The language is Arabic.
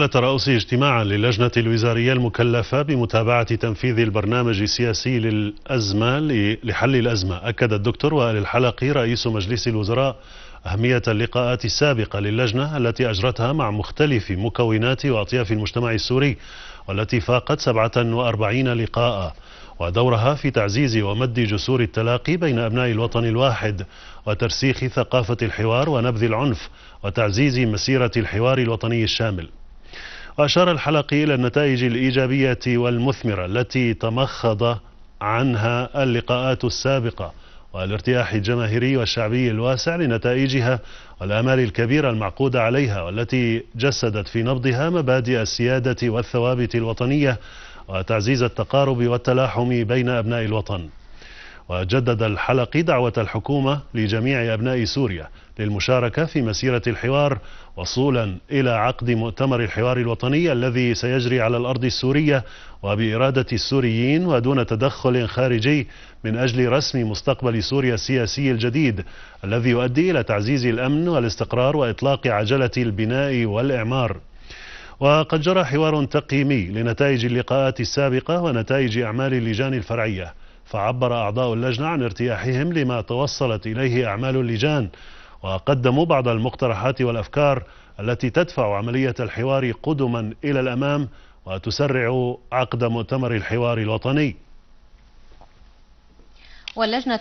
عقد رأس اجتماعا للجنة الوزارية المكلفة بمتابعة تنفيذ البرنامج السياسي للأزمة لحل الأزمة أكد الدكتور وائل الحلقي رئيس مجلس الوزراء أهمية اللقاءات السابقة للجنة التي أجرتها مع مختلف مكونات وأطياف المجتمع السوري والتي فاقت 47 لقاء ودورها في تعزيز ومد جسور التلاقي بين أبناء الوطن الواحد وترسيخ ثقافة الحوار ونبذ العنف وتعزيز مسيرة الحوار الوطني الشامل وأشار الحلقي إلى النتائج الإيجابية والمثمرة التي تمخض عنها اللقاءات السابقة والارتياح الجماهيري والشعبي الواسع لنتائجها والآمال الكبيرة المعقودة عليها والتي جسدت في نبضها مبادئ السيادة والثوابت الوطنية وتعزيز التقارب والتلاحم بين أبناء الوطن وجدد الحلقي دعوة الحكومة لجميع أبناء سوريا للمشاركة في مسيرة الحوار وصولا إلى عقد مؤتمر الحوار الوطني الذي سيجري على الأرض السورية وبإرادة السوريين ودون تدخل خارجي من أجل رسم مستقبل سوريا السياسي الجديد الذي يؤدي إلى تعزيز الأمن والاستقرار وإطلاق عجلة البناء والإعمار وقد جرى حوار تقييمي لنتائج اللقاءات السابقة ونتائج أعمال اللجان الفرعية فعبر أعضاء اللجنة عن ارتياحهم لما توصلت إليه أعمال اللجان وقدموا بعض المقترحات والأفكار التي تدفع عملية الحوار قدما إلى الأمام وتسرع عقد مؤتمر الحوار الوطني واللجنة